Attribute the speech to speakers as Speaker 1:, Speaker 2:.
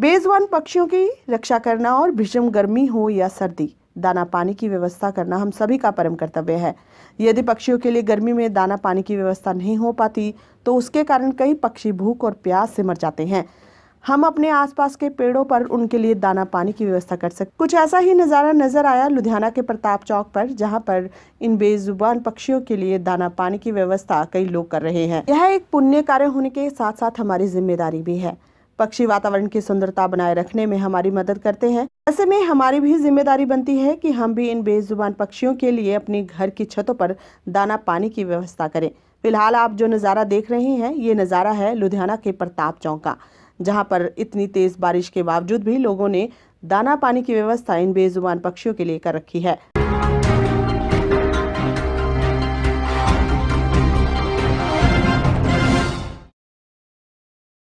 Speaker 1: बेजवान
Speaker 2: पक्षियों की रक्षा करना और भीषण गर्मी हो या सर्दी दाना पानी की व्यवस्था करना हम सभी का परम कर्तव्य है यदि पक्षियों के लिए गर्मी में दाना पानी की व्यवस्था नहीं हो पाती तो उसके कारण कई पक्षी भूख और प्यास से मर जाते हैं हम अपने आसपास के पेड़ों पर उनके लिए दाना पानी की व्यवस्था कर सकते कुछ ऐसा ही नज़ारा नज़र आया लुधियाना के प्रताप चौक पर जहां पर इन बेजुबान पक्षियों के लिए दाना पानी की व्यवस्था कई लोग कर रहे हैं यह एक पुण्य कार्य होने के साथ साथ हमारी जिम्मेदारी भी है पक्षी वातावरण की सुंदरता बनाए रखने में हमारी मदद करते हैं ऐसे में हमारी भी जिम्मेदारी बनती है कि हम भी इन बेजुबान पक्षियों के लिए अपने घर की छतों पर दाना पानी की व्यवस्था करें फिलहाल आप जो नज़ारा देख रहे हैं ये नज़ारा है लुधियाना के प्रताप चौक का जहाँ पर इतनी तेज़ बारिश के बावजूद भी लोगों ने दाना पानी की व्यवस्था इन बेजुबान पक्षियों के लिए कर रखी है